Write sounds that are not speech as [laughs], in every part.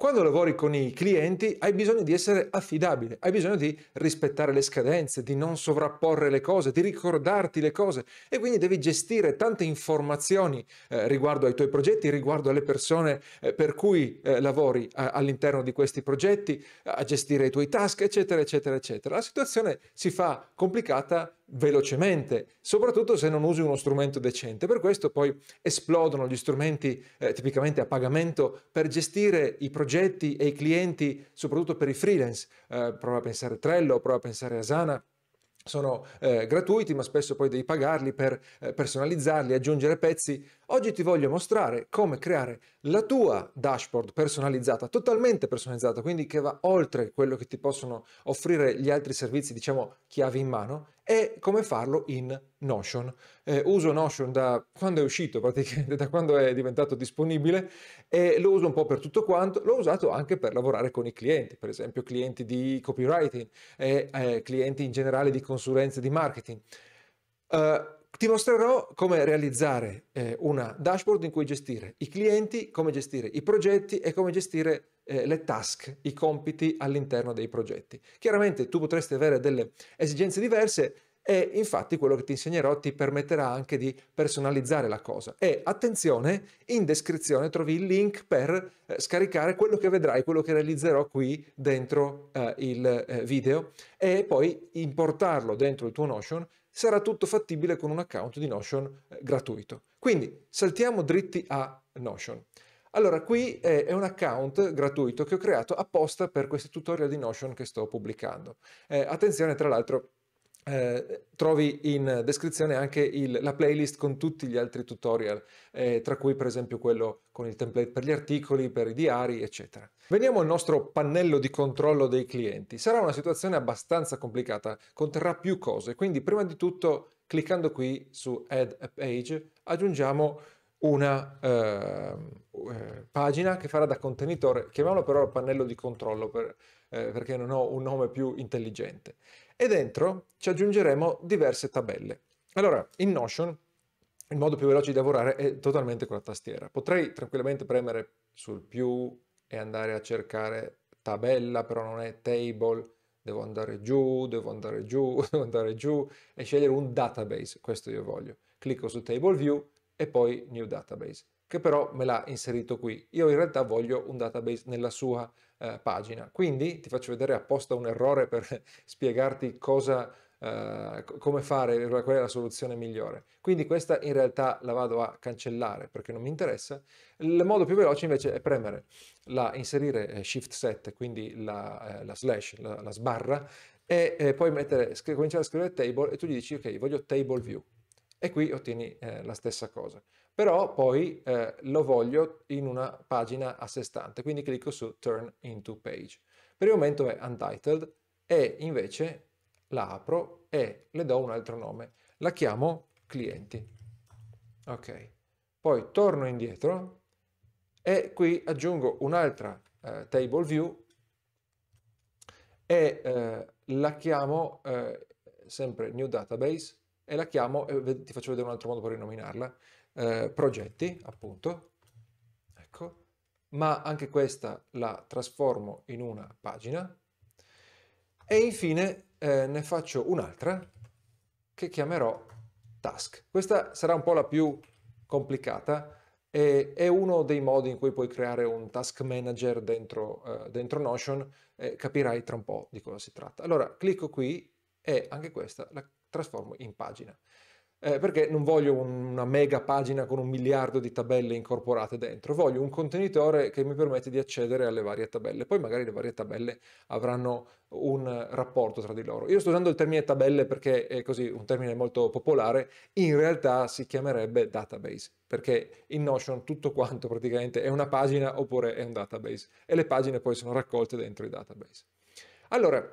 Quando lavori con i clienti hai bisogno di essere affidabile, hai bisogno di rispettare le scadenze, di non sovrapporre le cose, di ricordarti le cose e quindi devi gestire tante informazioni eh, riguardo ai tuoi progetti, riguardo alle persone eh, per cui eh, lavori eh, all'interno di questi progetti, a gestire i tuoi task, eccetera, eccetera, eccetera. La situazione si fa complicata velocemente, soprattutto se non usi uno strumento decente. Per questo poi esplodono gli strumenti eh, tipicamente a pagamento per gestire i progetti e i clienti, soprattutto per i freelance. Eh, prova a pensare a Trello, prova a pensare a Asana sono eh, gratuiti ma spesso poi devi pagarli per eh, personalizzarli, aggiungere pezzi, Oggi ti voglio mostrare come creare la tua dashboard personalizzata, totalmente personalizzata, quindi che va oltre quello che ti possono offrire gli altri servizi, diciamo chiavi in mano, e come farlo in Notion. Eh, uso Notion da quando è uscito, praticamente [laughs] da quando è diventato disponibile e lo uso un po' per tutto quanto, l'ho usato anche per lavorare con i clienti, per esempio clienti di copywriting e eh, clienti in generale di consulenze di marketing. Uh, ti mostrerò come realizzare eh, una dashboard in cui gestire i clienti, come gestire i progetti e come gestire eh, le task, i compiti all'interno dei progetti. Chiaramente tu potresti avere delle esigenze diverse e infatti quello che ti insegnerò ti permetterà anche di personalizzare la cosa. E attenzione, in descrizione trovi il link per eh, scaricare quello che vedrai, quello che realizzerò qui dentro eh, il eh, video e poi importarlo dentro il tuo Notion sarà tutto fattibile con un account di Notion eh, gratuito. Quindi saltiamo dritti a Notion. Allora, qui è un account gratuito che ho creato apposta per questi tutorial di Notion che sto pubblicando. Eh, attenzione, tra l'altro, eh, trovi in descrizione anche il, la playlist con tutti gli altri tutorial, eh, tra cui per esempio quello con il template per gli articoli, per i diari, eccetera. Veniamo al nostro pannello di controllo dei clienti. Sarà una situazione abbastanza complicata, conterrà più cose, quindi prima di tutto cliccando qui su Add a Page aggiungiamo una ehm, eh, pagina che farà da contenitore, chiamiamolo però pannello di controllo per eh, perché non ho un nome più intelligente. E dentro ci aggiungeremo diverse tabelle. Allora, in Notion il modo più veloce di lavorare è totalmente con la tastiera. Potrei tranquillamente premere sul più e andare a cercare tabella, però non è table, devo andare giù, devo andare giù, [laughs] devo andare giù e scegliere un database, questo io voglio. Clicco su table view e poi new database, che però me l'ha inserito qui. Io in realtà voglio un database nella sua eh, pagina. Quindi ti faccio vedere apposta un errore per [laughs] spiegarti cosa, eh, come fare, qual è la soluzione migliore. Quindi questa in realtà la vado a cancellare perché non mi interessa. Il modo più veloce invece è premere, la, inserire eh, Shift 7, quindi la, eh, la slash, la, la sbarra, e eh, poi mettere, cominciare a scrivere table e tu gli dici ok voglio table view e qui ottieni eh, la stessa cosa però poi eh, lo voglio in una pagina a sé stante, quindi clicco su Turn into Page. Per il momento è Untitled e invece la apro e le do un altro nome. La chiamo Clienti. Ok, poi torno indietro e qui aggiungo un'altra eh, Table View e eh, la chiamo eh, sempre New Database e la chiamo, eh, e ti faccio vedere un altro modo per rinominarla, eh, progetti, appunto, ecco, ma anche questa la trasformo in una pagina e infine eh, ne faccio un'altra che chiamerò task. Questa sarà un po' la più complicata e è uno dei modi in cui puoi creare un task manager dentro, eh, dentro Notion e capirai tra un po' di cosa si tratta. Allora, clicco qui e anche questa la trasformo in pagina. Eh, perché non voglio un, una mega pagina con un miliardo di tabelle incorporate dentro, voglio un contenitore che mi permette di accedere alle varie tabelle. Poi magari le varie tabelle avranno un rapporto tra di loro. Io sto usando il termine tabelle perché è così un termine molto popolare, in realtà si chiamerebbe database, perché in Notion tutto quanto praticamente è una pagina oppure è un database e le pagine poi sono raccolte dentro i database. Allora,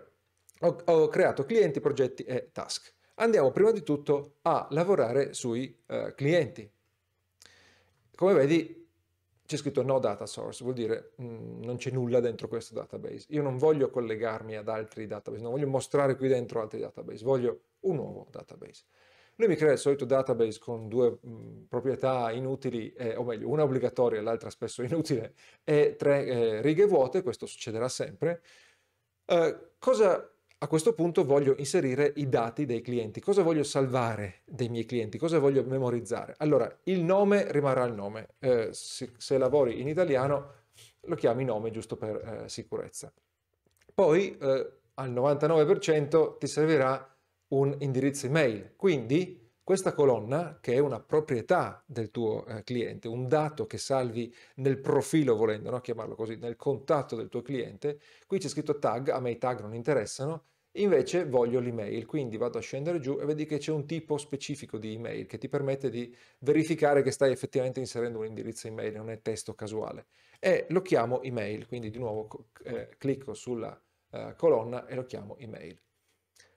ho, ho creato clienti, progetti e task andiamo prima di tutto a lavorare sui eh, clienti. Come vedi c'è scritto no data source, vuol dire mh, mm, non c'è nulla dentro questo database. Io non voglio collegarmi ad altri database, non voglio mostrare qui dentro altri database, voglio un nuovo database. Lui mi crea il solito database con due mh, mm, proprietà inutili, eh, o meglio, una obbligatoria e l'altra spesso [laughs] inutile, e tre eh, righe vuote, questo succederà sempre. Eh, cosa a questo punto voglio inserire i dati dei clienti. Cosa voglio salvare dei miei clienti? Cosa voglio memorizzare? Allora, il nome rimarrà il nome. Eh, se, se, lavori in italiano lo chiami nome giusto per eh, sicurezza. Poi eh, al 99% ti servirà un indirizzo email. Quindi questa colonna, che è una proprietà del tuo eh, cliente, un dato che salvi nel profilo, volendo no? chiamarlo così, nel contatto del tuo cliente, qui c'è scritto tag, a me i tag non interessano, invece voglio l'email, quindi vado a scendere giù e vedi che c'è un tipo specifico di email che ti permette di verificare che stai effettivamente inserendo un indirizzo email, non è testo casuale. E lo chiamo email, quindi di nuovo eh, clicco sulla eh, colonna e lo chiamo email.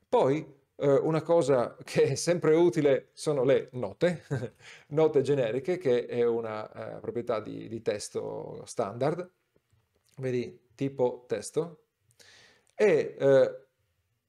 Poi eh, una cosa che è sempre utile sono le note, [laughs] note generiche, che è una eh, proprietà di, di, testo standard, vedi tipo testo, e eh,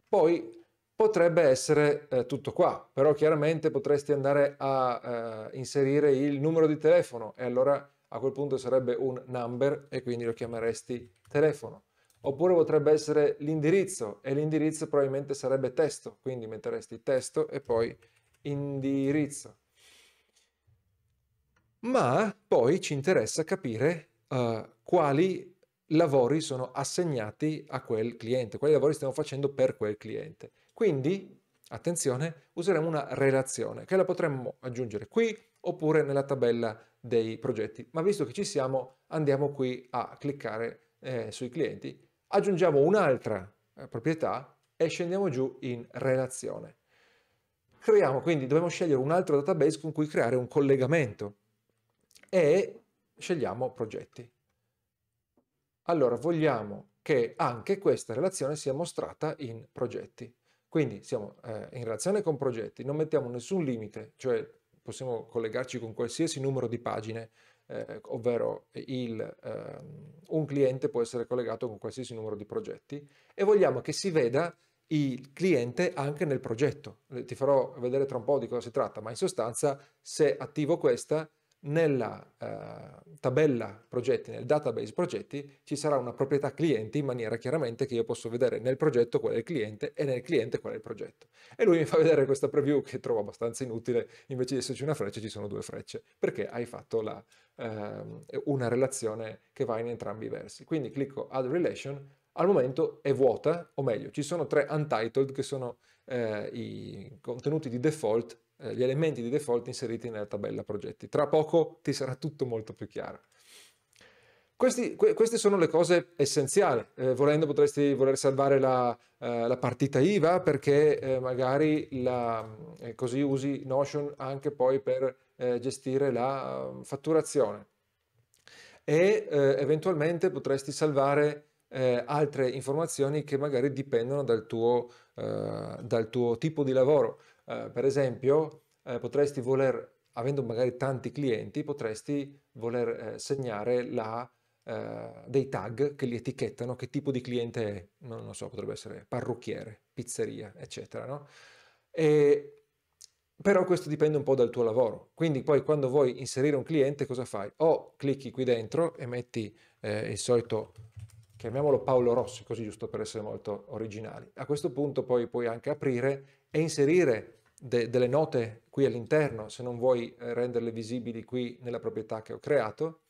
poi potrebbe essere eh, tutto qua, però chiaramente potresti andare a eh, inserire il numero di telefono e allora a quel punto sarebbe un number e quindi lo chiameresti telefono Oppure potrebbe essere l'indirizzo, e l'indirizzo probabilmente sarebbe testo, quindi metteresti testo e poi indirizzo. Ma poi ci interessa capire uh, quali lavori sono assegnati a quel cliente, quali lavori stiamo facendo per quel cliente. Quindi, attenzione, useremo una relazione che la potremmo aggiungere qui oppure nella tabella dei progetti. Ma visto che ci siamo, andiamo qui a cliccare eh, sui clienti aggiungiamo un'altra eh, proprietà e scendiamo giù in relazione. Creiamo, quindi dobbiamo scegliere un altro database con cui creare un collegamento e scegliamo progetti. Allora vogliamo che anche questa relazione sia mostrata in progetti. Quindi siamo eh, in relazione con progetti, non mettiamo nessun limite, cioè possiamo collegarci con qualsiasi numero di pagine, eh, ovvero il, ehm, un cliente può essere collegato con qualsiasi numero di progetti e vogliamo che si veda il cliente anche nel progetto. Eh, ti farò vedere tra un po' di cosa si tratta, ma in sostanza se attivo questa nella eh, tabella progetti, nel database progetti, ci sarà una proprietà clienti in maniera chiaramente che io posso vedere nel progetto qual è il cliente e nel cliente qual è il progetto. E lui mi fa vedere questa preview che trovo abbastanza inutile, invece di esserci una freccia ci sono due frecce, perché hai fatto la, eh, una relazione che va in entrambi i versi. Quindi clicco Add Relation, al momento è vuota, o meglio, ci sono tre untitled che sono eh, i contenuti di default eh, gli elementi di default inseriti nella tabella progetti. Tra poco ti sarà tutto molto più chiaro. Questi, que, queste sono le cose essenziali. Eh, volendo potresti voler salvare la, eh, la partita IVA perché eh, magari la, eh, così usi Notion anche poi per gestire la mm, fatturazione. E eventualmente potresti salvare eh, altre informazioni che magari dipendono dal tuo, eh, dal tuo tipo di lavoro. Eh, per esempio, eh, potresti voler, avendo magari tanti clienti, potresti voler eh, segnare la, eh, dei tag che li etichettano che tipo di cliente è, non, lo so, potrebbe essere parrucchiere, pizzeria, eccetera. No? E, però questo dipende un po' dal tuo lavoro. Quindi poi quando vuoi inserire un cliente cosa fai? O clicchi qui dentro e metti eh, il solito, chiamiamolo Paolo Rossi, così giusto per essere molto originali. A questo punto poi puoi anche aprire e inserire de, delle note qui all'interno, se non vuoi eh, renderle visibili qui nella proprietà che ho creato,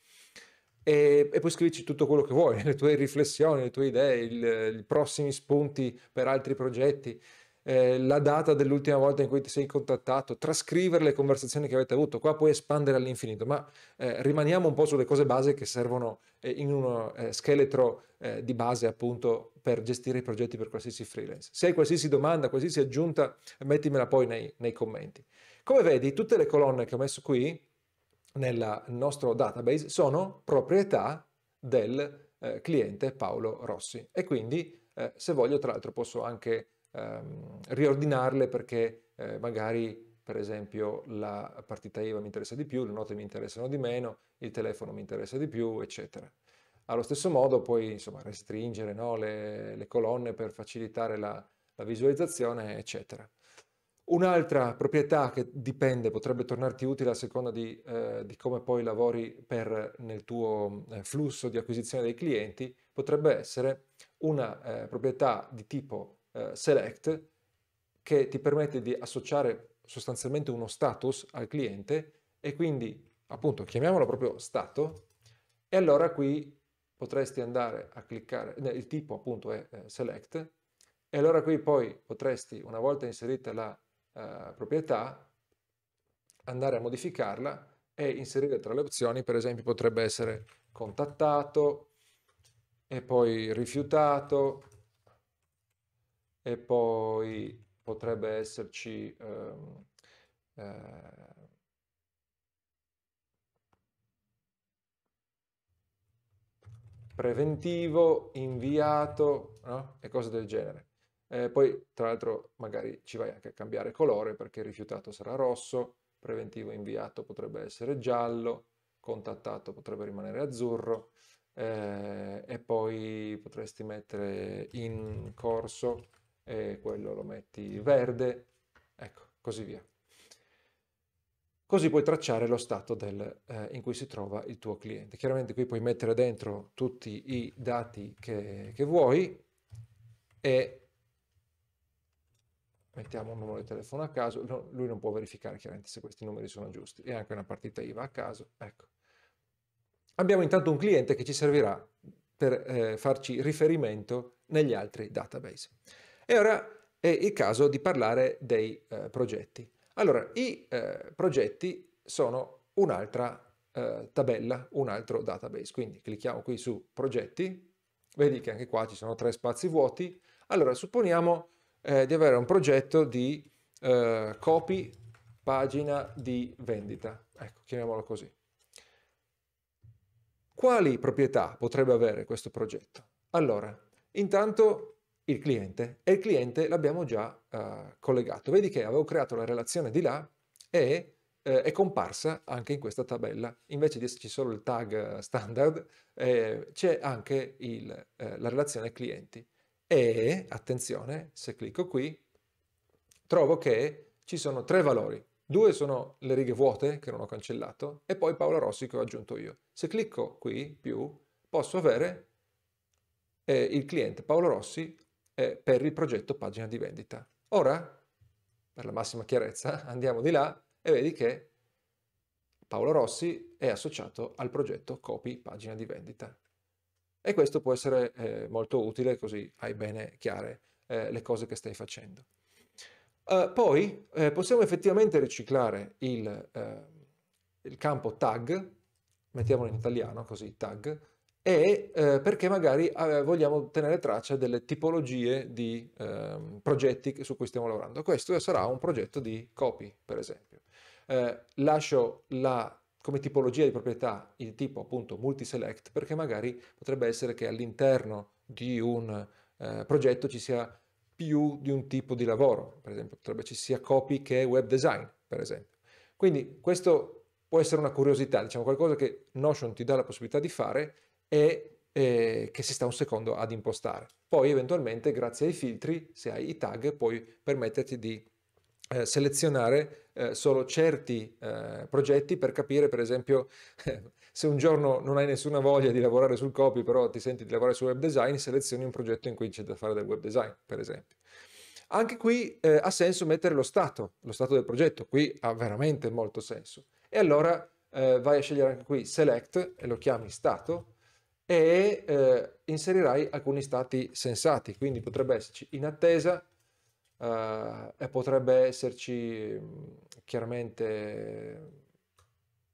e, e puoi scriverci tutto quello che vuoi, [laughs] le tue riflessioni, le tue idee, eh, i prossimi spunti per altri progetti eh, la data dell'ultima volta in cui ti sei contattato, trascrivere le conversazioni che avete avuto, qua puoi espandere all'infinito, ma eh, rimaniamo un po' sulle cose base che servono eh, in uno eh, scheletro eh, di base appunto per gestire i progetti per qualsiasi freelance. Se hai qualsiasi domanda, qualsiasi aggiunta, mettimela poi nei, nei commenti. Come vedi, tutte le colonne che ho messo qui nel nostro database sono proprietà del eh, cliente Paolo Rossi e quindi se voglio tra l'altro posso anche ehm, riordinarle perché eh, magari per esempio la partita IVA mi interessa di più, le note mi interessano di meno, il telefono mi interessa di più, eccetera. Allo stesso modo puoi insomma, restringere no, le, le, colonne per facilitare la, la visualizzazione, eccetera. Un'altra proprietà che dipende, potrebbe tornarti utile a seconda di, eh, di come poi lavori per, nel tuo eh, flusso di acquisizione dei clienti, potrebbe essere una eh, proprietà di tipo eh, select che ti permette di associare sostanzialmente uno status al cliente e quindi appunto chiamiamolo proprio stato e allora qui potresti andare a cliccare, il tipo appunto è eh, select e allora qui poi potresti una volta inserita la eh, proprietà andare a modificarla e inserire tra le opzioni per esempio potrebbe essere contattato e poi rifiutato e poi potrebbe esserci ehm, eh, preventivo, inviato no? e cose del genere. Eh, poi tra l'altro magari ci vai anche a cambiare colore perché rifiutato sarà rosso, preventivo inviato potrebbe essere giallo, contattato potrebbe rimanere azzurro eh, e poi potresti mettere in corso e quello lo metti verde, ecco, così via. Così puoi tracciare lo stato del, eh, in cui si trova il tuo cliente. Chiaramente qui puoi mettere dentro tutti i dati che, che vuoi e mettiamo un numero di telefono a caso, no, lui non può verificare chiaramente se questi numeri sono giusti e anche una partita IVA a caso, ecco. Abbiamo intanto un cliente che ci servirà per eh, farci riferimento negli altri database. E ora è il caso di parlare dei eh, progetti. Allora, i eh, progetti sono un'altra eh, tabella, un altro database. Quindi clicchiamo qui su progetti, vedi che anche qua ci sono tre spazi vuoti. Allora, supponiamo eh, di avere un progetto di eh, copy pagina di vendita. Ecco, chiamiamolo così. Quali proprietà potrebbe avere questo progetto? Allora, intanto il cliente e il cliente l'abbiamo già uh, collegato. Vedi che avevo creato la relazione di là e eh, è comparsa anche in questa tabella. Invece di esserci solo il tag eh, standard, eh, c'è anche il, eh, la relazione clienti. E, attenzione, se clicco qui, trovo che ci sono tre valori. Due sono le righe vuote, che non ho cancellato, e poi Paola Rossi che ho aggiunto io. Se clicco qui, più, posso avere eh, il cliente Paolo Rossi eh, per il progetto pagina di vendita. Ora, per la massima chiarezza, [laughs] andiamo di là e vedi che Paolo Rossi è associato al progetto Copy pagina di vendita. E questo può essere eh, molto utile, così hai bene chiare eh, le cose che stai facendo. Uh, poi eh, possiamo effettivamente riciclare il, eh, il campo tag, mettiamolo in italiano così, tag, e eh, perché magari eh, vogliamo tenere traccia delle tipologie di eh, progetti su cui stiamo lavorando. Questo sarà un progetto di copy, per esempio. Eh, lascio la, come tipologia di proprietà il tipo appunto multiselect perché magari potrebbe essere che all'interno di un eh, progetto ci sia più di un tipo di lavoro, per esempio potrebbe ci sia copy che web design, per esempio. Quindi questo può essere una curiosità, diciamo qualcosa che Notion ti dà la possibilità di fare e eh, che si sta un secondo ad impostare. Poi eventualmente grazie ai filtri, se hai i tag, puoi permetterti di eh, selezionare eh, solo certi eh, progetti per capire per esempio [laughs] se un giorno non hai nessuna voglia di lavorare sul copy però ti senti di lavorare sul web design selezioni un progetto in cui c'è da fare del web design per esempio anche qui eh, ha senso mettere lo stato lo stato del progetto qui ha veramente molto senso e allora eh, vai a scegliere anche qui select e lo chiami stato e eh, inserirai alcuni stati sensati, quindi potrebbe esserci in attesa eh, e potrebbe esserci mm, chiaramente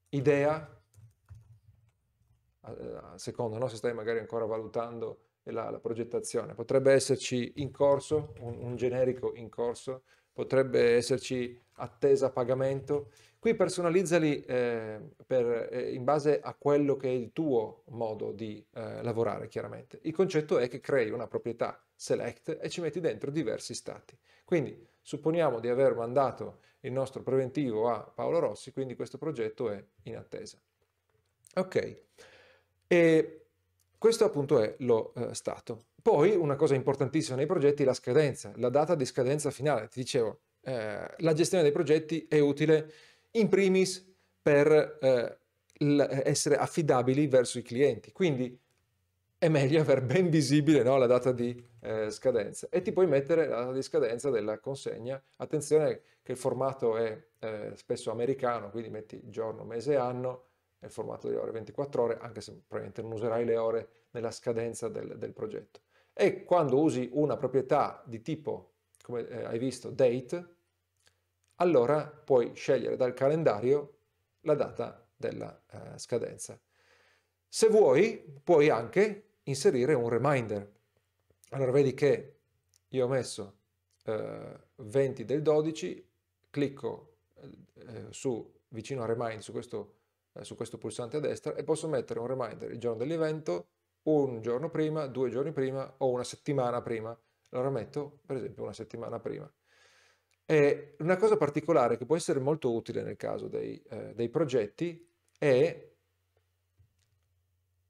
idea, secondo no? se stai magari ancora valutando la, la progettazione, potrebbe esserci in corso, un, un generico in corso, potrebbe esserci attesa pagamento, Qui personalizzali eh, per, eh, in base a quello che è il tuo modo di eh, lavorare, chiaramente. Il concetto è che crei una proprietà select e ci metti dentro diversi stati. Quindi supponiamo di aver mandato il nostro preventivo a Paolo Rossi, quindi questo progetto è in attesa. Ok, e questo appunto è lo eh, stato. Poi una cosa importantissima nei progetti è la scadenza, la data di scadenza finale. Ti dicevo, eh, la gestione dei progetti è utile in primis per eh, essere affidabili verso i clienti. Quindi è meglio aver ben visibile no, la data di eh, scadenza e ti puoi mettere la data di scadenza della consegna. Attenzione che il formato è eh, spesso americano, quindi metti giorno, mese, anno, nel formato delle ore 24 ore, anche se probabilmente non userai le ore nella scadenza del, del progetto. E quando usi una proprietà di tipo, come eh, hai visto, date, allora puoi scegliere dal calendario la data della eh, scadenza. Se vuoi, puoi anche inserire un reminder. Allora vedi che io ho messo eh, 20 del 12, clicco eh, eh, su vicino a remind su questo, eh, su questo pulsante a destra e posso mettere un reminder il giorno dell'evento, un giorno prima, due giorni prima o una settimana prima. Allora metto per esempio una settimana prima. E eh, una cosa particolare che può essere molto utile nel caso dei, eh, dei progetti è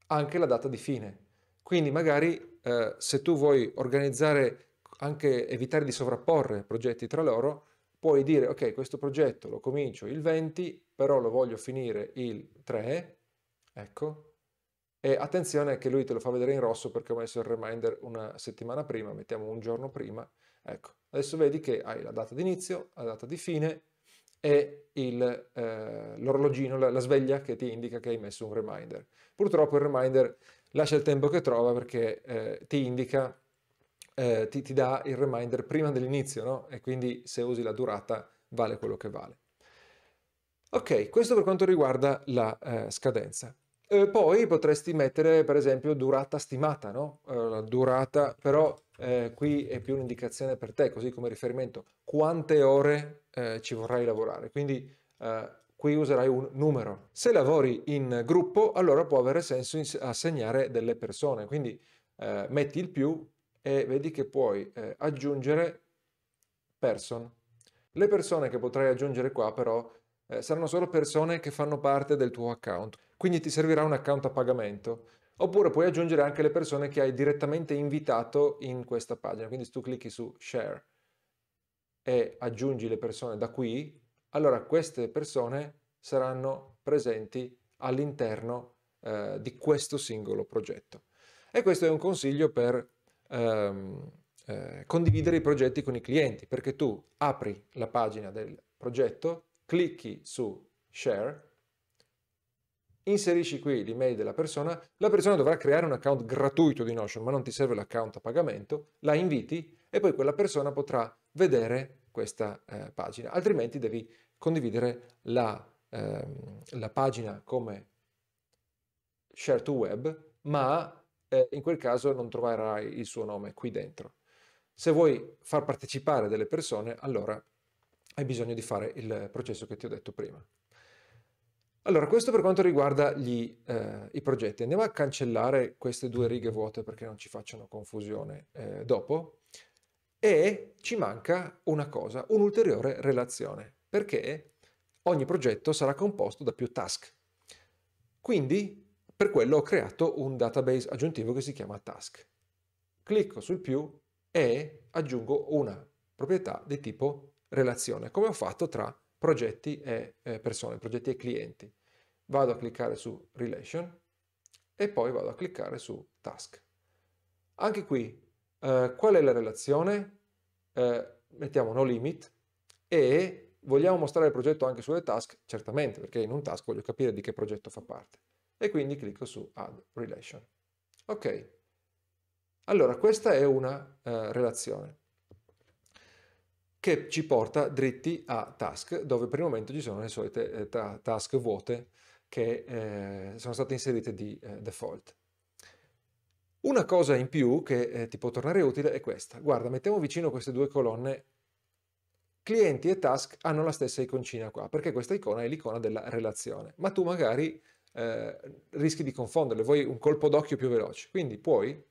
anche la data di fine. Quindi magari eh, se tu vuoi organizzare, anche evitare di sovrapporre progetti tra loro, puoi dire ok questo progetto lo comincio il 20, però lo voglio finire il 3, ecco, e attenzione che lui te lo fa vedere in rosso perché ho messo il reminder una settimana prima, mettiamo un giorno prima, Ecco, adesso vedi che hai la data d'inizio, la data di fine e il, eh, l'orologino, la, la, sveglia che ti indica che hai messo un reminder. Purtroppo il reminder lascia il tempo che trova perché eh, ti indica, eh, ti, ti, dà il reminder prima dell'inizio, no? E quindi se usi la durata vale quello che vale. Ok, questo per quanto riguarda la eh, scadenza. E eh, poi potresti mettere per esempio durata stimata, no? Eh, la durata, però eh, qui è più un'indicazione per te, così come riferimento, quante ore eh, ci vorrai lavorare. Quindi eh, qui userai un numero. Se lavori in gruppo, allora può avere senso assegnare delle persone, quindi eh, metti il più e vedi che puoi eh, aggiungere person. Le persone che potrai aggiungere qua però eh, saranno solo persone che fanno parte del tuo account, quindi ti servirà un account a pagamento Oppure puoi aggiungere anche le persone che hai direttamente invitato in questa pagina. Quindi se tu clicchi su Share e aggiungi le persone da qui, allora queste persone saranno presenti all'interno eh, di questo singolo progetto. E questo è un consiglio per ehm, eh, condividere i progetti con i clienti, perché tu apri la pagina del progetto, clicchi su Share inserisci qui l'email della persona, la persona dovrà creare un account gratuito di Notion, ma non ti serve l'account a pagamento, la inviti e poi quella persona potrà vedere questa eh, pagina, altrimenti devi condividere la, ehm, la, pagina come share to web, ma eh, in quel caso non troverai il suo nome qui dentro. Se vuoi far partecipare delle persone, allora hai bisogno di fare il processo che ti ho detto prima. Allora, questo per quanto riguarda gli, eh, i progetti. Andiamo a cancellare queste due righe vuote perché non ci facciano confusione eh, dopo. E ci manca una cosa, un'ulteriore relazione, perché ogni progetto sarà composto da più task. Quindi, per quello ho creato un database aggiuntivo che si chiama task. Clicco sul più e aggiungo una proprietà di tipo relazione, come ho fatto tra progetti e eh, persone, progetti e clienti vado a cliccare su Relation e poi vado a cliccare su Task. Anche qui, eh, qual è la relazione? Eh, mettiamo no limit e vogliamo mostrare il progetto anche sulle task? Certamente, perché in un task voglio capire di che progetto fa parte. E quindi clicco su Add Relation. Ok. Allora, questa è una eh, relazione che ci porta dritti a task, dove per il momento ci sono le solite eh, task vuote che eh, sono state inserite di eh, default. Una cosa in più che eh, ti può tornare utile è questa. Guarda, mettiamo vicino queste due colonne. Clienti e task hanno la stessa iconcina qua, perché questa icona è l'icona della relazione. Ma tu magari eh, rischi di confonderle, vuoi un colpo d'occhio più veloce. Quindi puoi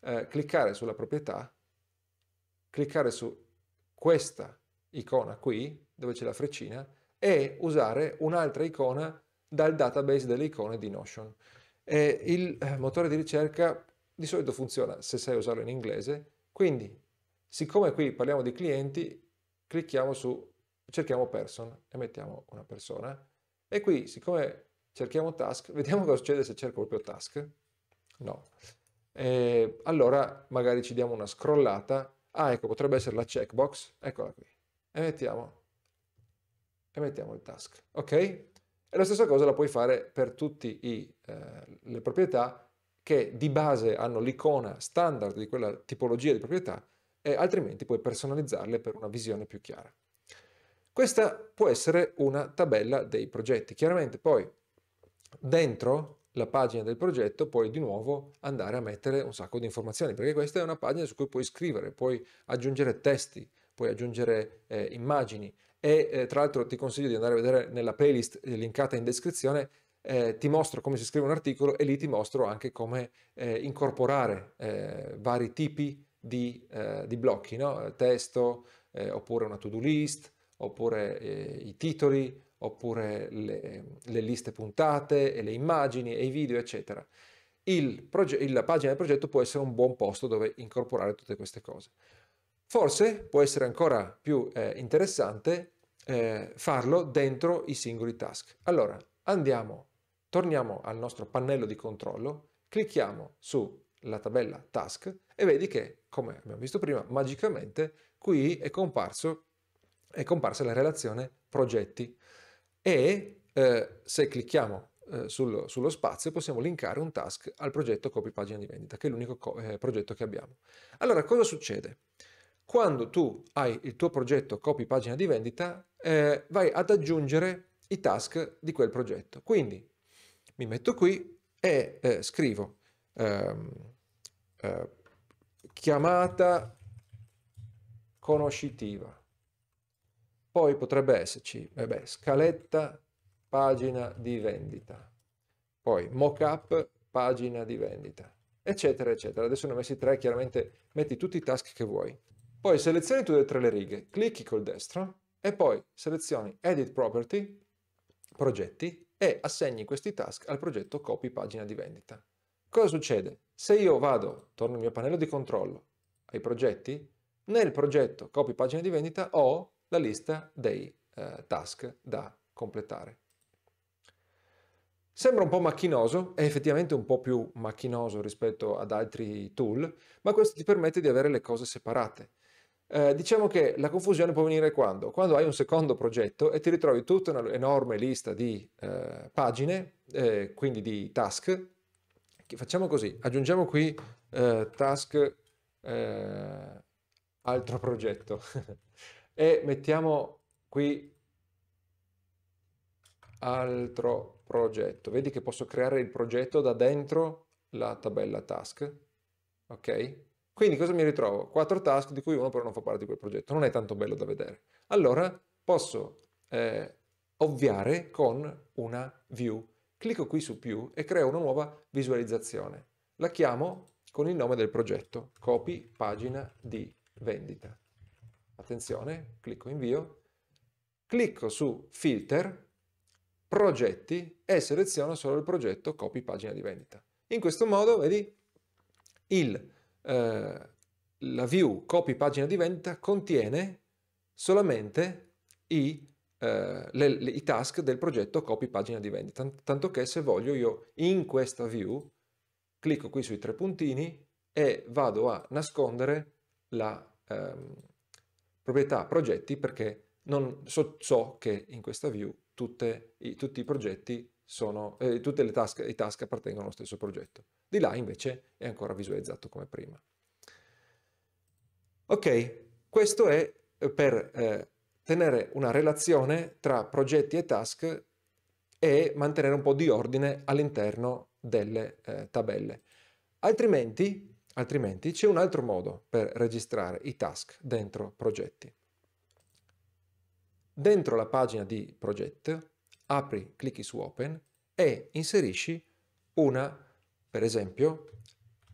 eh, cliccare sulla proprietà, cliccare su questa icona qui, dove c'è la freccina, e usare un'altra icona dal database delle icone di Notion. E il eh, motore di ricerca di solito funziona se sai usarlo in inglese, quindi siccome qui parliamo di clienti, clicchiamo su cerchiamo person e mettiamo una persona e qui siccome cerchiamo task, vediamo cosa succede se cerco proprio task. No. E allora magari ci diamo una scrollata. Ah, ecco, potrebbe essere la checkbox. Eccola qui. E mettiamo, e mettiamo il task. Ok? E la stessa cosa la puoi fare per tutte eh, le proprietà che di base hanno l'icona standard di quella tipologia di proprietà e altrimenti puoi personalizzarle per una visione più chiara. Questa può essere una tabella dei progetti. Chiaramente poi dentro la pagina del progetto puoi di nuovo andare a mettere un sacco di informazioni, perché questa è una pagina su cui puoi scrivere, puoi aggiungere testi, puoi aggiungere eh, immagini e eh, tra l'altro ti consiglio di andare a vedere nella playlist eh, linkata in descrizione eh, ti mostro come si scrive un articolo e lì ti mostro anche come eh, incorporare eh, vari tipi di, eh, di blocchi, no? testo oppure una to-do list oppure i titoli oppure le, le, liste puntate e le immagini e i video eccetera. Il proge- la pagina del progetto può essere un buon posto dove incorporare tutte queste cose. Forse può essere ancora più eh, interessante eh, farlo dentro i singoli task. Allora, andiamo, torniamo al nostro pannello di controllo, clicchiamo sulla tabella task e vedi che, come abbiamo visto prima, magicamente qui è, comparso, è comparsa la relazione progetti e eh, se clicchiamo eh, sullo, sullo, spazio possiamo linkare un task al progetto copy pagina di vendita, che è l'unico eh, progetto che abbiamo. Allora, cosa succede? Quando tu hai il tuo progetto copy pagina di vendita, eh, vai ad aggiungere i task di quel progetto. Quindi mi metto qui e eh, scrivo ehm, eh, chiamata conoscitiva. Poi potrebbe esserci eh beh, scaletta pagina di vendita, poi mockup pagina di vendita, eccetera, eccetera. Adesso ne ho messi tre, chiaramente metti tutti i task che vuoi. Poi selezioni tutte e tre le righe, clicchi col destro e poi selezioni Edit Property, Progetti e assegni questi task al progetto Copy Pagina di Vendita. Cosa succede? Se io vado, torno al mio pannello di controllo, ai progetti, nel progetto Copy Pagina di Vendita ho la lista dei eh, task da completare. Sembra un po' macchinoso, è effettivamente un po' più macchinoso rispetto ad altri tool, ma questo ti permette di avere le cose separate. Eh, diciamo che la confusione può venire quando? Quando hai un secondo progetto e ti ritrovi tutta un'enorme lista di eh, pagine, eh, quindi di task. facciamo così, aggiungiamo qui eh, task eh, altro progetto [laughs] e mettiamo qui altro progetto. Vedi che posso creare il progetto da dentro la tabella task, ok? Quindi cosa mi ritrovo? Quattro task di cui uno però non fa parte di quel progetto, non è tanto bello da vedere. Allora posso eh, ovviare con una view. Clicco qui su più e creo una nuova visualizzazione. La chiamo con il nome del progetto, copy pagina di vendita. Attenzione, clicco invio, clicco su filter, progetti e seleziono solo il progetto copy pagina di vendita. In questo modo, vedi, il eh, la view copy pagina di vendita contiene solamente i, eh, le, le, i, task del progetto copy pagina di vendita. Tanto che se voglio io in questa view clicco qui sui tre puntini e vado a nascondere la ehm, proprietà progetti perché non so, so, che in questa view tutte, i, tutti i progetti sono, eh, tutte le task, task appartengono allo stesso progetto. Di là invece è ancora visualizzato come prima. Ok, questo è eh, per eh, tenere una relazione tra progetti e task e mantenere un po' di ordine all'interno delle eh, tabelle. Altrimenti, altrimenti c'è un altro modo per registrare i task dentro progetti. Dentro la pagina di progetto apri, clicchi su Open e inserisci una per esempio,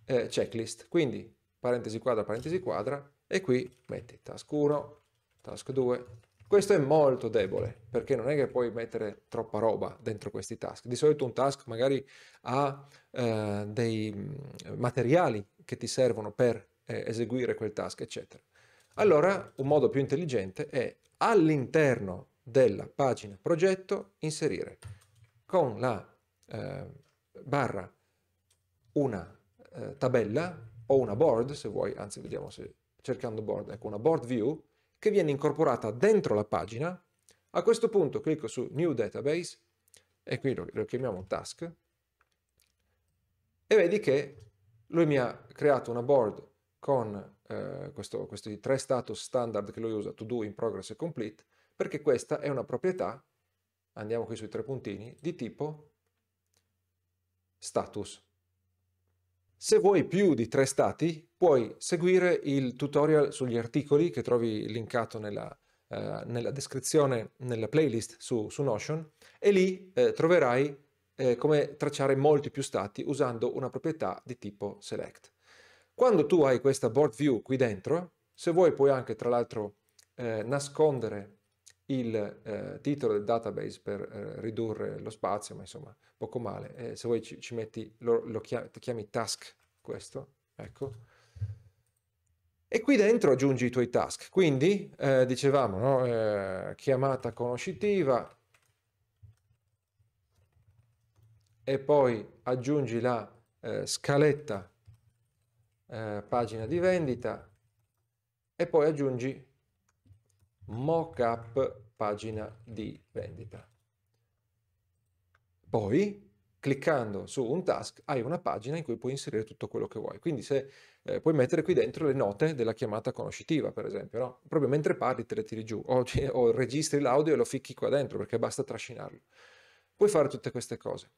eh, checklist. Quindi parentesi quadra, parentesi quadra e qui metti task 1, task 2. Questo è molto debole perché non è che puoi mettere troppa roba dentro questi task. Di solito un task magari ha eh, dei mm, materiali che ti servono per eh, eseguire quel task, eccetera. Allora un modo più intelligente è all'interno della pagina progetto inserire con la eh, barra una eh, tabella o una board, se vuoi, anzi vediamo se cercando board, ecco una board view, che viene incorporata dentro la pagina. A questo punto clicco su New Database e qui lo, lo chiamiamo Task e vedi che lui mi ha creato una board con eh, questo, questi tre status standard che lui usa, to do, in progress e complete, perché questa è una proprietà, andiamo qui sui tre puntini, di tipo status. Se vuoi più di tre stati, puoi seguire il tutorial sugli articoli che trovi linkato nella, eh, nella descrizione, nella playlist su, su Notion, e lì eh, troverai eh, come tracciare molti più stati usando una proprietà di tipo select. Quando tu hai questa board view qui dentro, se vuoi puoi anche tra l'altro eh, nascondere il eh, titolo del database per eh, ridurre lo spazio, ma insomma poco male. Eh, se vuoi ci, ci metti, lo, lo chiami, chiami, task questo, ecco. E qui dentro aggiungi i tuoi task. Quindi eh, dicevamo, no? Eh, chiamata conoscitiva e poi aggiungi la eh, scaletta pagina di vendita e poi aggiungi mockup pagina di vendita. Poi cliccando su un task hai una pagina in cui puoi inserire tutto quello che vuoi. Quindi se eh, puoi mettere qui dentro le note della chiamata conoscitiva, per esempio, no? proprio mentre parli te le tiri giù o, cioè, o registri l'audio e lo ficchi qua dentro perché basta trascinarlo. Puoi fare tutte queste cose.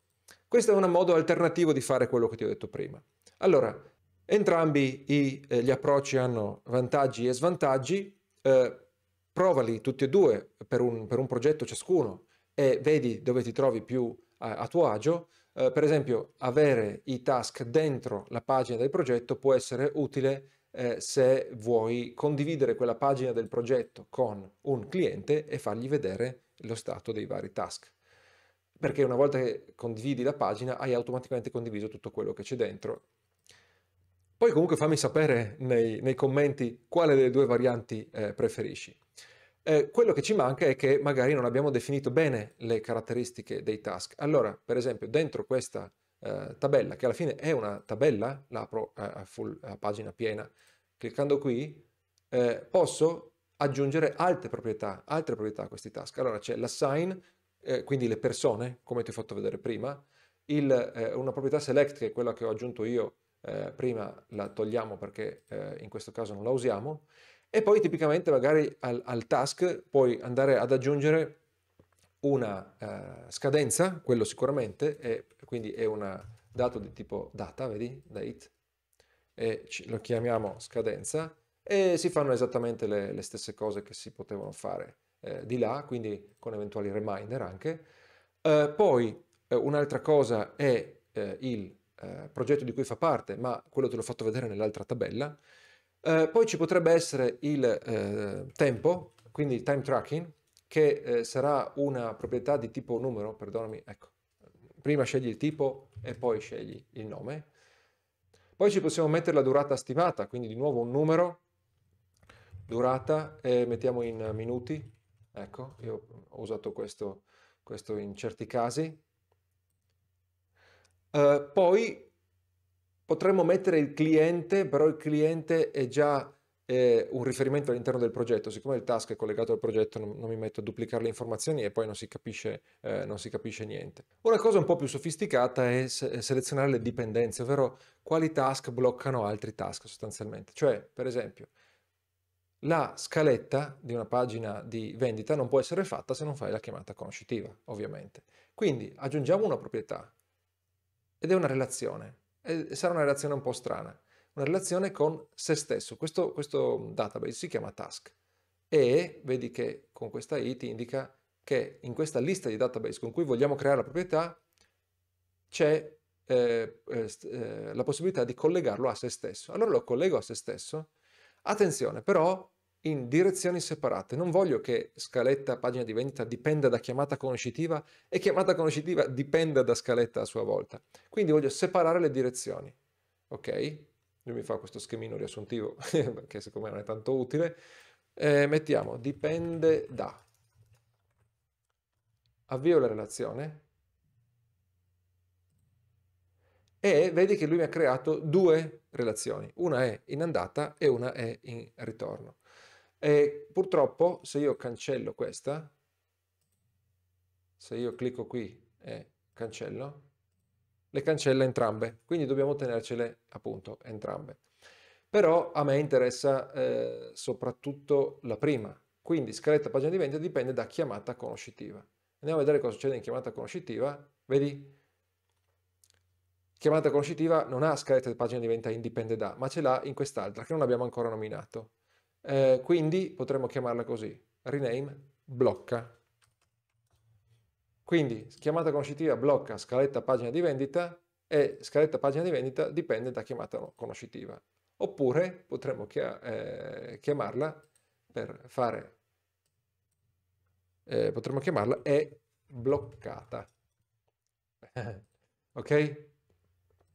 Questo è un modo alternativo di fare quello che ti ho detto prima. Allora, entrambi i, eh, gli approcci hanno vantaggi e svantaggi. Eh, provali tutti e due per un, per un progetto ciascuno e vedi dove ti trovi più a, a tuo agio. Eh, per esempio, avere i task dentro la pagina del progetto può essere utile eh, se vuoi condividere quella pagina del progetto con un cliente e fargli vedere lo stato dei vari task. Perché una volta che condividi la pagina hai automaticamente condiviso tutto quello che c'è dentro. Poi comunque fammi sapere nei, nei commenti quale delle due varianti eh, preferisci. Eh, quello che ci manca è che magari non abbiamo definito bene le caratteristiche dei task. Allora, per esempio, dentro questa eh, tabella, che alla fine è una tabella, l'apro eh, a, full, a pagina piena, cliccando qui, eh, posso aggiungere altre proprietà, altre proprietà a questi task. Allora c'è l'assign, eh, quindi le persone, come ti ho fatto vedere prima, il, eh, una proprietà select, che è quella che ho aggiunto io prima, la togliamo perché in questo caso non la usiamo, e poi tipicamente magari al, al task puoi andare ad aggiungere una uh, scadenza, quello sicuramente, e quindi è un dato di tipo data, vedi, date, e lo chiamiamo scadenza, e si fanno esattamente le, le stesse cose che si potevano fare eh, di là, quindi con eventuali reminder anche. Uh, poi uh, un'altra cosa è il progetto di cui fa parte, ma quello te l'ho fatto vedere nell'altra tabella, eh, poi ci potrebbe essere il eh, tempo, quindi il time tracking, che eh, sarà una proprietà di tipo numero, perdonami, ecco, prima scegli il tipo e poi scegli il nome. Poi ci possiamo mettere la durata stimata, quindi di nuovo un numero, durata, e mettiamo in minuti, ecco, io ho usato questo, questo in certi casi. Eh, poi potremmo mettere il cliente, però il cliente è già eh, un riferimento all'interno del progetto. Siccome il task è collegato al progetto, non, non mi metto a duplicare le informazioni e poi non si capisce, eh, non si capisce niente. Una cosa un po' più sofisticata è, se- è eh, selezionare le dipendenze, ovvero quali task bloccano altri task sostanzialmente. Cioè, per esempio, la scaletta di una pagina di vendita non può essere fatta se non fai la chiamata conoscitiva, ovviamente. Quindi aggiungiamo una proprietà ed è una relazione eh, sarà una relazione un po' strana, una relazione con se stesso. Questo, questo database si chiama task e vedi che con questa i ti indica che in questa lista di database con cui vogliamo creare la proprietà c'è eh, eh, eh la possibilità di collegarlo a se stesso. Allora lo collego a se stesso. Attenzione però, in direzioni separate. Non voglio che scaletta pagina di vendita dipenda da chiamata conoscitiva e chiamata conoscitiva dipenda da scaletta a sua volta. Quindi voglio separare le direzioni. Ok? Lui mi fa questo schemino riassuntivo [laughs] che secondo me non è tanto utile. Eh, mettiamo dipende da. Avvio la relazione e vedi che lui mi ha creato due relazioni, una è in andata e una è in ritorno. E purtroppo se io cancello questa, se io clicco qui e cancello, le cancella entrambe, quindi dobbiamo tenercele appunto entrambe. Però a me interessa eh, soprattutto la prima, quindi scaletta pagina di vendita dipende da chiamata conoscitiva. Andiamo a vedere cosa succede in chiamata conoscitiva. Vedi? Chiamata conoscitiva non ha scaletta di pagina di vendita indipende da, ma ce l'ha in quest'altra che non abbiamo ancora nominato. Eh, quindi potremmo chiamarla così, rename blocca. Quindi chiamata conoscitiva blocca scaletta pagina di vendita e scaletta pagina di vendita dipende da chiamata conoscitiva. Oppure potremmo eh, chiamarla per fare, eh, potremmo chiamarla è bloccata. [laughs] ok?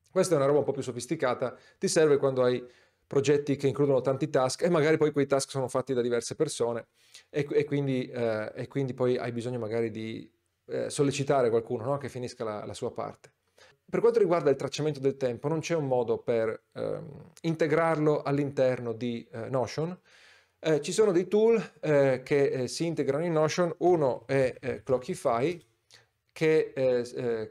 Questa è una roba un po' più sofisticata, ti serve quando hai progetti che includono tanti task e magari poi quei task sono fatti da diverse persone e, e, quindi, eh, e quindi, poi hai bisogno magari di eh, sollecitare qualcuno no? che finisca la, la, sua parte. Per quanto riguarda il tracciamento del tempo, non c'è un modo per ehm, integrarlo all'interno di eh, Notion. Eh, ci sono dei tool eh, che eh, si integrano in Notion, uno è Clockify, che eh,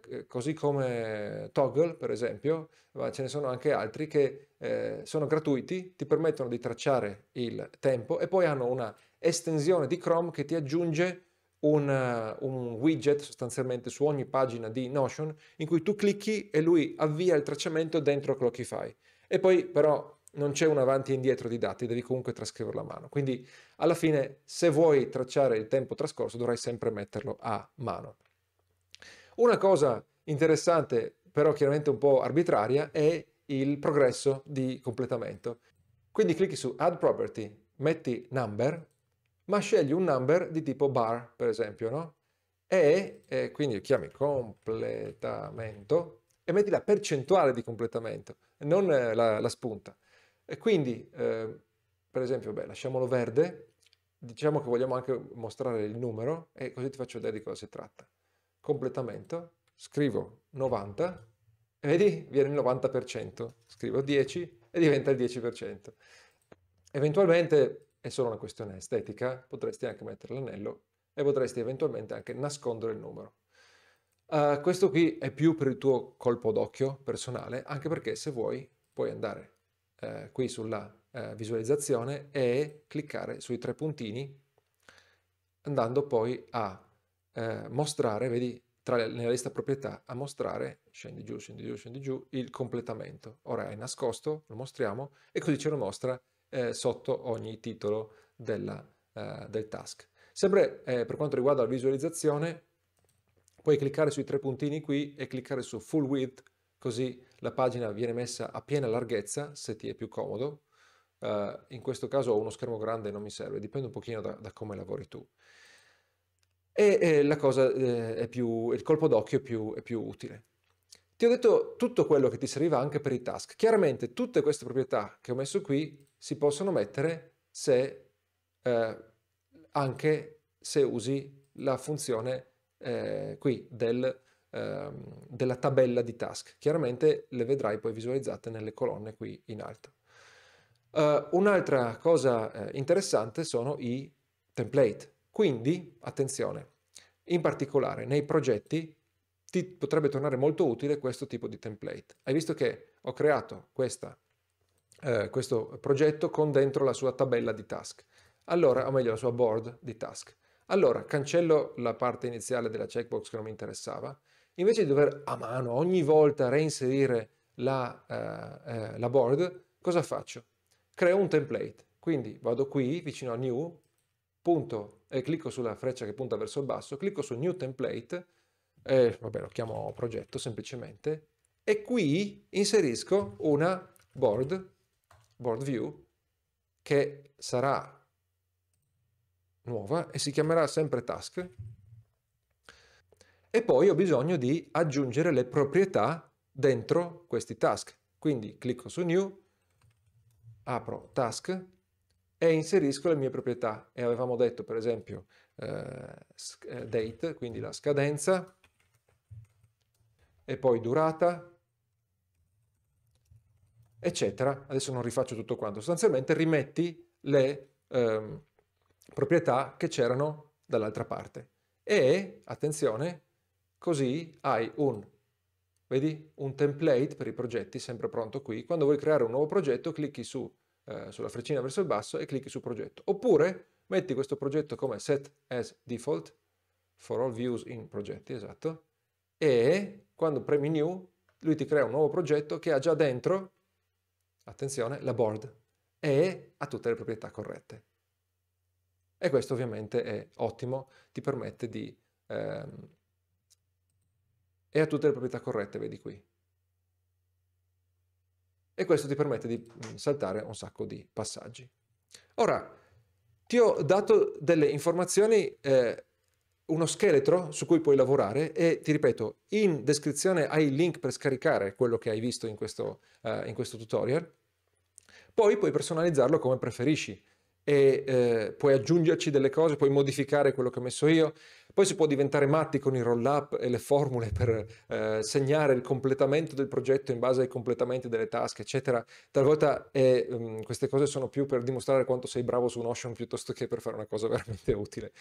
eh così come Toggle, per esempio, ma ce ne sono anche altri che eh, sono gratuiti, ti permettono di tracciare il tempo e poi hanno una estensione di Chrome che ti aggiunge un, eh, un, widget sostanzialmente su ogni pagina di Notion in cui tu clicchi e lui avvia il tracciamento dentro Clockify. E poi però non c'è un avanti e indietro di dati, devi comunque trascriverlo a mano. Quindi alla fine se vuoi tracciare il tempo trascorso dovrai sempre metterlo a mano. Una cosa interessante, però chiaramente un po' arbitraria, è il progresso di completamento. Quindi clicchi su Add Property, metti Number, ma scegli un number di tipo bar, per esempio, no? E eh, quindi chiami completamento e metti la percentuale di completamento, non eh, la, la, spunta. E quindi, eh, per esempio, beh, lasciamolo verde, diciamo che vogliamo anche mostrare il numero e così ti faccio vedere di cosa si tratta completamento, scrivo 90, e vedi, viene il 90%, scrivo 10 e diventa il 10%. Eventualmente, è solo una questione estetica, potresti anche mettere l'anello e potresti eventualmente anche nascondere il numero. Uh, questo qui è più per il tuo colpo d'occhio personale, anche perché se vuoi puoi andare uh, qui sulla uh, visualizzazione e cliccare sui tre puntini andando poi a eh, mostrare, vedi, tra, nella lista proprietà a mostrare, scendi giù, scendi giù, scendi giù, il completamento. Ora è nascosto, lo mostriamo e così ce lo mostra eh, sotto ogni titolo della, eh, del task. Sempre eh, per quanto riguarda la visualizzazione, puoi cliccare sui tre puntini qui e cliccare su Full Width, così la pagina viene messa a piena larghezza, se ti è più comodo, Uh, in questo caso ho uno schermo grande non mi serve, dipende un pochino da, da come lavori tu e, e la cosa eh, è più, il colpo d'occhio è più, è più utile. Ti ho detto tutto quello che ti serviva anche per i task. Chiaramente tutte queste proprietà che ho messo qui si possono mettere se, eh, anche se usi la funzione eh, qui del, eh, della tabella di task. Chiaramente le vedrai poi visualizzate nelle colonne qui in alto. Uh, un'altra cosa eh, interessante sono i template. Quindi, attenzione, in particolare nei progetti ti potrebbe tornare molto utile questo tipo di template. Hai visto che ho creato questa, eh, questo progetto con dentro la sua tabella di task, allora, o meglio la sua board di task. Allora, cancello la parte iniziale della checkbox che non mi interessava, invece di dover a mano ogni volta reinserire la, eh, eh, la board, cosa faccio? Creo un template, quindi vado qui vicino a New, punto e clicco sulla freccia che punta verso il basso, clicco su New Template, eh, vabbè lo chiamo progetto semplicemente, e qui inserisco una board, board view, che sarà nuova e si chiamerà sempre task. E poi ho bisogno di aggiungere le proprietà dentro questi task. Quindi clicco su New, apro task, e inserisco le mie proprietà. E avevamo detto, per esempio, eh, eh, date, quindi la scadenza, e poi durata, eccetera. Adesso non rifaccio tutto quanto. Sostanzialmente rimetti le eh, proprietà che c'erano dall'altra parte. E, attenzione, così hai un, vedi, un template per i progetti, sempre pronto qui. Quando vuoi creare un nuovo progetto, clicchi su eh, sulla freccina verso il basso e clicchi su progetto. Oppure metti questo progetto come set as default for all views in progetti, esatto, e quando premi new lui ti crea un nuovo progetto che ha già dentro, attenzione, la board e ha tutte le proprietà corrette. E questo ovviamente è ottimo, ti permette di... Ehm, e ha tutte le proprietà corrette, vedi qui e questo ti permette di mm, saltare un sacco di passaggi. Ora, ti ho dato delle informazioni, eh, uno scheletro su cui puoi lavorare e ti ripeto, in descrizione hai il link per scaricare quello che hai visto in questo, eh, in questo tutorial, poi puoi personalizzarlo come preferisci e eh, puoi aggiungerci delle cose, puoi modificare quello che ho messo io, poi si può diventare matti con i roll-up e le formule per eh, segnare il completamento del progetto in base ai completamenti delle task, eccetera. Talvolta è, eh, um, mm, queste cose sono più per dimostrare quanto sei bravo su Notion piuttosto che per fare una cosa [laughs] veramente utile.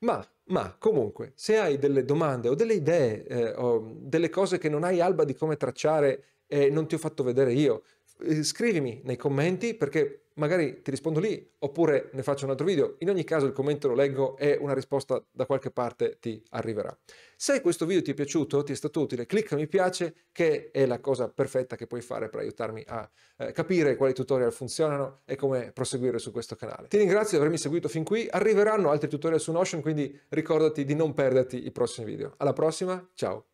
Ma, ma comunque, se hai delle domande o delle idee eh, o delle cose che non hai alba di come tracciare e non ti ho fatto vedere io, eh, scrivimi nei commenti perché magari ti rispondo lì oppure ne faccio un altro video. In ogni caso il commento lo leggo e una risposta da qualche parte ti arriverà. Se questo video ti è piaciuto, ti è stato utile, clicca mi piace che è la cosa perfetta che puoi fare per aiutarmi a eh, capire quali tutorial funzionano e come proseguire su questo canale. Ti ringrazio di avermi seguito fin qui, arriveranno altri tutorial su Notion quindi ricordati di non perderti i prossimi video. Alla prossima, ciao!